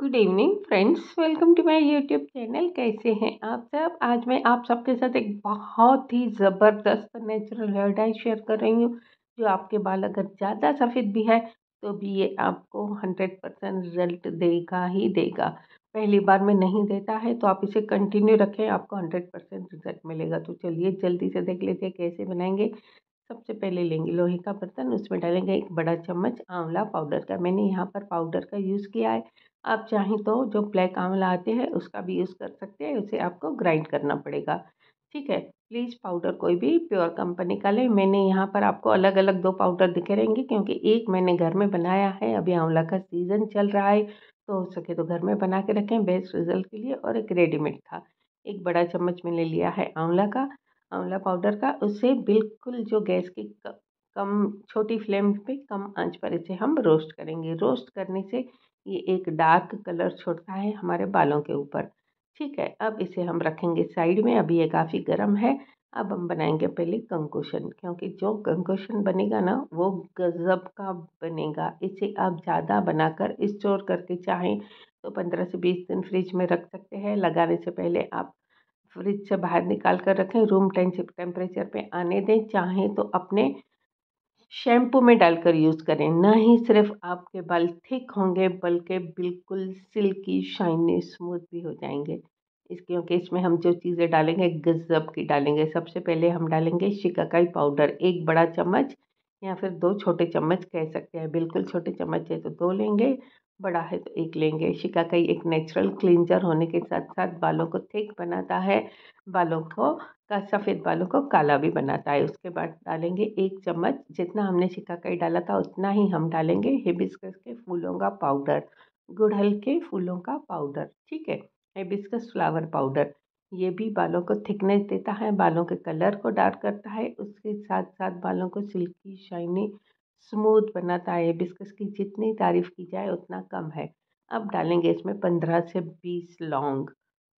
good evening friends welcome to my YouTube channel कैसे हैं आप सब आज मैं आप सबके साथ एक बहुत ही ज़बरदस्त नेचुरल हेयर डाई शेयर कर रही हूँ जो आपके बाल अगर ज़्यादा सफ़ेद भी है तो भी ये आपको हंड्रेड परसेंट रिजल्ट देगा ही देगा पहली बार में नहीं देता है तो आप इसे कंटिन्यू रखें आपको हंड्रेड परसेंट रिजल्ट मिलेगा तो चलिए जल्दी से देख लेते हैं कैसे बनाएंगे सबसे पहले लेंगे लोहे का बर्तन उसमें डालेंगे एक बड़ा चम्मच आंवला पाउडर का मैंने यहाँ पर पाउडर का यूज़ किया है आप चाहें तो जो ब्लैक आंवला आते हैं उसका भी यूज़ कर सकते हैं उसे आपको ग्राइंड करना पड़ेगा ठीक है प्लीज़ पाउडर कोई भी प्योर कंपनी का लें मैंने यहाँ पर आपको अलग अलग दो पाउडर दिखे रहेंगे क्योंकि एक मैंने घर में बनाया है अभी आंवला का सीज़न चल रहा है तो हो सके तो घर में बना के रखें बेस्ट रिजल्ट के लिए और एक रेडीमेड था एक बड़ा चम्मच मैंने लिया है आंवला का आंवला पाउडर का उससे बिल्कुल जो गैस की कम छोटी फ्लेम पे कम आंच पर इसे हम रोस्ट करेंगे रोस्ट करने से ये एक डार्क कलर छोड़ता है हमारे बालों के ऊपर ठीक है अब इसे हम रखेंगे साइड में अभी ये काफ़ी गर्म है अब हम बनाएंगे पहले कंकुशन क्योंकि जो कंकुशन बनेगा ना वो गज़ब का बनेगा इसे आप ज़्यादा बनाकर स्टोर करके चाहें तो पंद्रह से बीस दिन फ्रिज में रख सकते हैं लगाने से पहले आप फ्रिज से बाहर निकाल कर रखें रूम टेंस टेम्परेचर पे आने दें चाहें तो अपने शैम्पू में डालकर यूज़ करें ना ही सिर्फ आपके बाल थिक होंगे बल्कि बिल्कुल सिल्की शाइनी स्मूथ भी हो जाएंगे इस क्योंकि इसमें हम जो चीज़ें डालेंगे गज़ब की डालेंगे सबसे पहले हम डालेंगे शिकाकाई पाउडर एक बड़ा चम्मच या फिर दो छोटे चम्मच कह सकते हैं बिल्कुल छोटे चम्मच है तो दो लेंगे बड़ा है तो एक लेंगे शिकाकई एक नेचुरल क्लिंजर होने के साथ साथ बालों को थिक बनाता है बालों को का सफ़ेद बालों को काला भी बनाता है उसके बाद डालेंगे एक चम्मच जितना हमने शिकाकाई डाला था उतना ही हम डालेंगे हिबिस्कस के फूलों का पाउडर गुड़हल के फूलों का पाउडर ठीक है हिबिस्कस फ्लावर पाउडर ये भी बालों को थिकनेस देता है बालों के कलर को डार्क करता है उसके साथ साथ बालों को सिल्की शाइनी स्मूथ बनाता है बिस्किट की जितनी तारीफ़ की जाए उतना कम है अब डालेंगे इसमें पंद्रह से बीस लौंग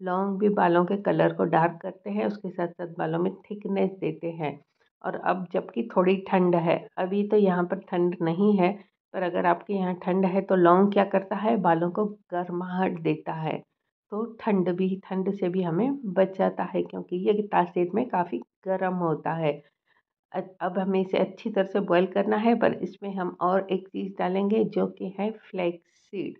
लौंग भी बालों के कलर को डार्क करते हैं उसके साथ साथ बालों में थिकनेस देते हैं और अब जबकि थोड़ी ठंड है अभी तो यहाँ पर ठंड नहीं है पर अगर आपके यहाँ ठंड है तो लौंग क्या करता है बालों को गर्माहट देता है तो ठंड भी ठंड से भी हमें बचाता है क्योंकि ये तासीर में काफ़ी गर्म होता है अब हमें इसे अच्छी तरह से बॉईल करना है पर इसमें हम और एक चीज़ डालेंगे जो कि है फ्लैक्स सीड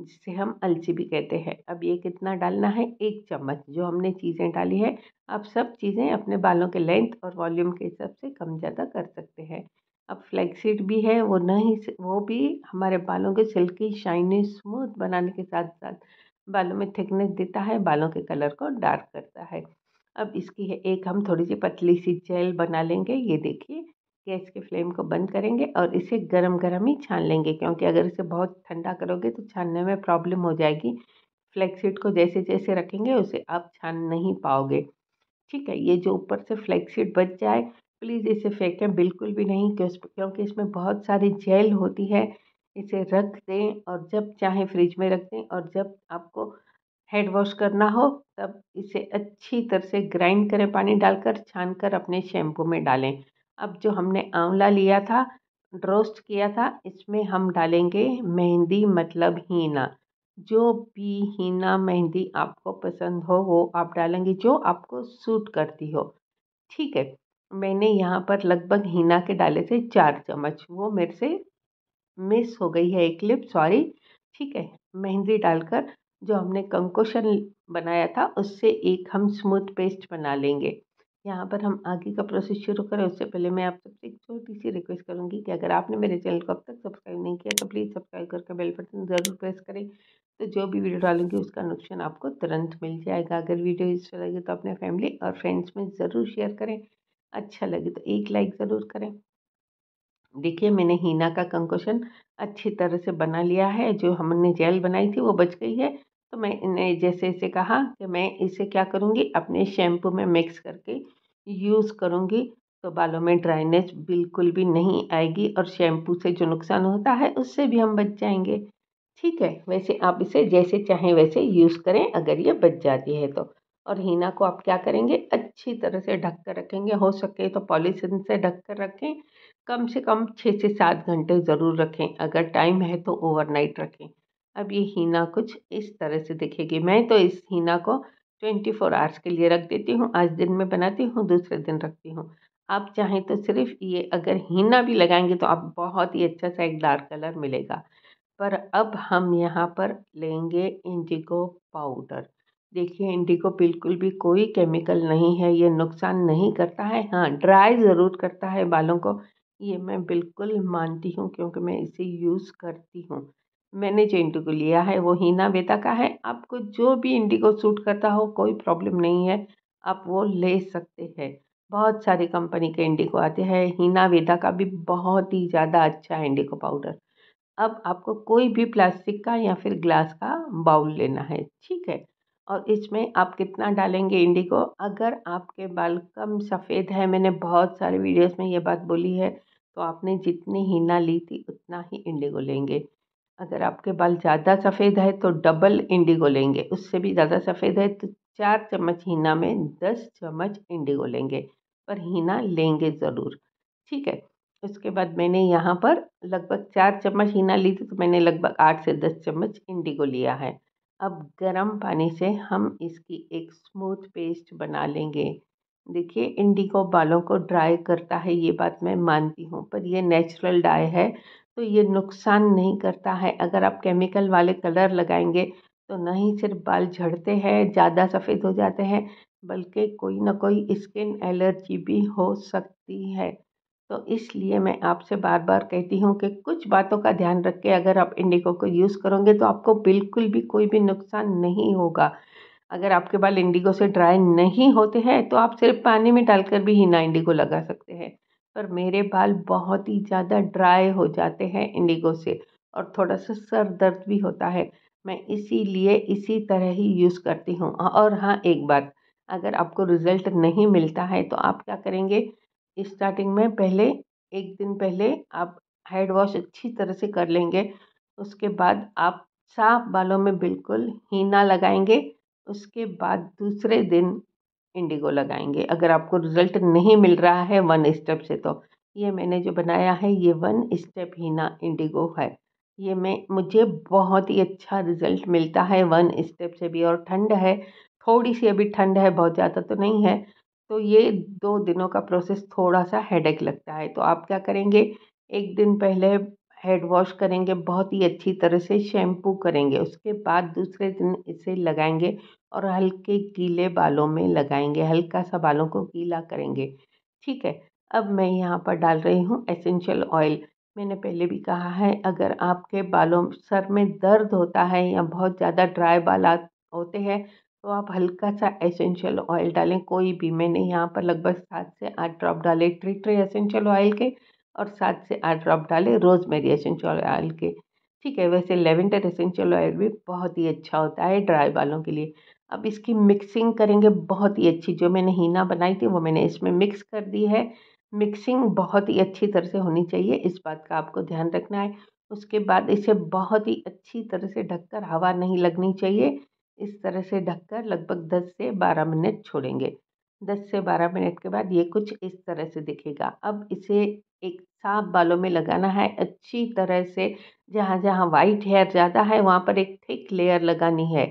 जिसे हम अलची भी कहते हैं अब ये कितना डालना है एक चम्मच जो हमने चीज़ें डाली है आप सब चीज़ें अपने बालों के लेंथ और वॉल्यूम के हिसाब से कम ज़्यादा कर सकते हैं अब फ्लैक्सीड भी है वो नहीं वो भी हमारे बालों के सिल्की शाइनी स्मूथ बनाने के साथ साथ बालों में थिकनेस देता है बालों के कलर को डार्क करता है अब इसकी है एक हम थोड़ी सी पतली सी जेल बना लेंगे ये देखिए गैस के फ्लेम को बंद करेंगे और इसे गरम गरम ही छान लेंगे क्योंकि अगर इसे बहुत ठंडा करोगे तो छानने में प्रॉब्लम हो जाएगी फ्लैक्सीड को जैसे जैसे रखेंगे उसे आप छान नहीं पाओगे ठीक है ये जो ऊपर से फ्लैक्सीड बच जाए प्लीज़ इसे फेंकें बिल्कुल भी नहीं क्योंकि इसमें बहुत सारी जेल होती है इसे रख दें और जब चाहे फ्रिज में रख दें और जब आपको हेड वॉश करना हो तब इसे अच्छी तरह से ग्राइंड करें पानी डालकर छान कर अपने शैम्पू में डालें अब जो हमने आंवला लिया था रोस्ट किया था इसमें हम डालेंगे मेहंदी मतलब हीना जो भी हीना मेहंदी आपको पसंद हो वो आप डालेंगे जो आपको सूट करती हो ठीक है मैंने यहाँ पर लगभग हीना के डाले थे चार चम्मच वो मेरे से मिस हो गई है एक क्लिप सॉरी ठीक है मेहंदी डालकर जो हमने कंकोशन बनाया था उससे एक हम स्मूथ पेस्ट बना लेंगे यहाँ पर हम आगे का प्रोसेस शुरू करें उससे पहले मैं आप सबसे एक छोटी सी रिक्वेस्ट करूँगी कि अगर आपने मेरे चैनल को अब तक सब्सक्राइब नहीं किया तो प्लीज़ सब्सक्राइब करके बेल बटन ज़रूर प्रेस करें तो जो भी वीडियो डालूंगी उसका नुकसान आपको तुरंत मिल जाएगा अगर वीडियो अच्छा लगे तो अपने फैमिली और फ्रेंड्स में ज़रूर शेयर करें अच्छा लगे तो एक लाइक ज़रूर करें देखिए मैंने हीना का कंकोशन अच्छी तरह से बना लिया है जो हमने जेल बनाई थी वो बच गई है तो मैंने जैसे जैसे कहा कि मैं इसे क्या करूँगी अपने शैम्पू में मिक्स करके यूज़ करूँगी तो बालों में ड्राइनेस बिल्कुल भी नहीं आएगी और शैम्पू से जो नुकसान होता है उससे भी हम बच जाएंगे ठीक है वैसे आप इसे जैसे चाहें वैसे यूज़ करें अगर ये बच जाती है तो और हीना को आप क्या करेंगे अच्छी तरह से ढक कर रखेंगे हो सके तो पॉलीथिन से ढक कर रखें कम से कम छः से सात घंटे ज़रूर रखें अगर टाइम है तो ओवरनाइट रखें अब ये हीना कुछ इस तरह से दिखेगी मैं तो इस हीना को ट्वेंटी फोर आवर्स के लिए रख देती हूँ आज दिन में बनाती हूँ दूसरे दिन रखती हूँ आप चाहें तो सिर्फ ये अगर हीना भी लगाएंगे तो आप बहुत ही अच्छा सा एक डार्क कलर मिलेगा पर अब हम यहाँ पर लेंगे इंडिगो पाउडर देखिए इंडिगो बिल्कुल भी कोई केमिकल नहीं है ये नुकसान नहीं करता है हाँ ड्राई ज़रूर करता है बालों को ये मैं बिल्कुल मानती हूँ क्योंकि मैं इसे यूज़ करती हूँ मैंने जो इंडिगो लिया है वो हीना वेदा का है आपको जो भी इंडिगो सूट करता हो कोई प्रॉब्लम नहीं है आप वो ले सकते हैं बहुत सारी कंपनी के इंडिगो आते हैं हीना वेदा का भी बहुत ही ज़्यादा अच्छा है इंडिगो पाउडर अब आपको कोई भी प्लास्टिक का या फिर ग्लास का बाउल लेना है ठीक है और इसमें आप कितना डालेंगे इंडिगो अगर आपके बाल कम सफ़ेद है मैंने बहुत सारे वीडियोस में ये बात बोली है तो आपने जितनी हीना ली थी उतना ही इंडिगो लेंगे अगर आपके बाल ज़्यादा सफ़ेद है तो डबल इंडिगो लेंगे उससे भी ज़्यादा सफ़ेद है तो चार चम्मच हीना में दस चम्मच इंडिगो लेंगे पर हीना लेंगे ज़रूर ठीक है उसके बाद मैंने यहाँ पर लगभग चार चम्मच हीना ली थी तो मैंने लगभग आठ से दस चम्मच इंडिगो लिया है अब गर्म पानी से हम इसकी एक स्मूथ पेस्ट बना लेंगे देखिए इंडिगो बालों को ड्राई करता है ये बात मैं मानती हूँ पर यह नेचुरल डाई है तो ये नुकसान नहीं करता है अगर आप केमिकल वाले कलर लगाएंगे तो न ही सिर्फ बाल झड़ते हैं ज़्यादा सफ़ेद हो जाते हैं बल्कि कोई ना कोई स्किन एलर्जी भी हो सकती है तो इसलिए मैं आपसे बार बार कहती हूँ कि कुछ बातों का ध्यान रख के अगर आप इंडिगो को यूज़ करोगे तो आपको बिल्कुल भी कोई भी नुकसान नहीं होगा अगर आपके बाल इंडिगो से ड्राई नहीं होते हैं तो आप सिर्फ पानी में डालकर भी हिना इंडिगो लगा सकते हैं पर मेरे बाल बहुत ही ज़्यादा ड्राई हो जाते हैं इंडिगो से और थोड़ा सा सर दर्द भी होता है मैं इसीलिए इसी तरह ही यूज़ करती हूँ और हाँ एक बात अगर आपको रिज़ल्ट नहीं मिलता है तो आप क्या करेंगे स्टार्टिंग में पहले एक दिन पहले आप हेड वॉश अच्छी तरह से कर लेंगे उसके बाद आप साफ बालों में बिल्कुल हीना लगाएंगे उसके बाद दूसरे दिन इंडिगो लगाएंगे अगर आपको रिज़ल्ट नहीं मिल रहा है वन स्टेप से तो ये मैंने जो बनाया है ये वन स्टेप हीना इंडिगो है ये मैं मुझे बहुत ही अच्छा रिज़ल्ट मिलता है वन स्टेप से भी और ठंड है थोड़ी सी अभी ठंड है बहुत ज़्यादा तो नहीं है तो ये दो दिनों का प्रोसेस थोड़ा सा हेडेक लगता है तो आप क्या करेंगे एक दिन पहले हेड वॉश करेंगे बहुत ही अच्छी तरह से शैम्पू करेंगे उसके बाद दूसरे दिन इसे लगाएंगे और हल्के गीले बालों में लगाएंगे हल्का सा बालों को गीला करेंगे ठीक है अब मैं यहाँ पर डाल रही हूँ एसेंशियल ऑयल मैंने पहले भी कहा है अगर आपके बालों सर में दर्द होता है या बहुत ज़्यादा ड्राई बाल होते हैं तो आप हल्का सा एसेंशियल ऑयल डालें कोई भी मैंने यहाँ पर लगभग सात से आठ ड्रॉप डाले ट्री ट्री एसेंशियल ऑयल के और सात से आठ ड्रॉप डालें रोज़ मेरी एसेंशियल ऑयल के ठीक है वैसे लेवेंडर एसेंशियल ऑयल भी बहुत ही अच्छा होता है ड्राई बालों के लिए अब इसकी मिक्सिंग करेंगे बहुत ही अच्छी जो मैंने हीना बनाई थी वो मैंने इसमें मिक्स कर दी है मिक्सिंग बहुत ही अच्छी तरह से होनी चाहिए इस बात का आपको ध्यान रखना है उसके बाद इसे बहुत ही अच्छी तरह से ढककर हवा नहीं लगनी चाहिए इस तरह से ढककर लगभग 10 से 12 मिनट छोड़ेंगे 10 से 12 मिनट के बाद ये कुछ इस तरह से दिखेगा अब इसे एक साफ़ बालों में लगाना है अच्छी तरह से जहाँ जहाँ वाइट हेयर ज़्यादा है वहाँ पर एक थिक लेयर लगानी है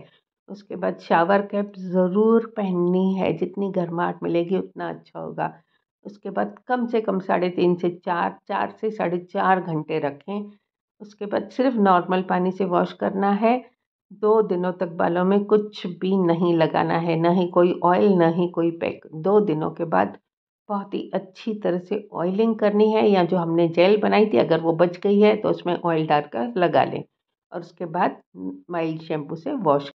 उसके बाद शावर कैप ज़रूर पहननी है जितनी गर्माहट मिलेगी उतना अच्छा होगा उसके बाद कम से कम साढ़े तीन से चार चार से साढ़े चार घंटे रखें उसके बाद सिर्फ नॉर्मल पानी से वॉश करना है दो दिनों तक बालों में कुछ भी नहीं लगाना है ना ही कोई ऑयल ना ही कोई पैक दो दिनों के बाद बहुत ही अच्छी तरह से ऑयलिंग करनी है या जो हमने जेल बनाई थी अगर वो बच गई है तो उसमें ऑयल डालकर लगा लें और उसके बाद माइल्ड शैम्पू से वॉश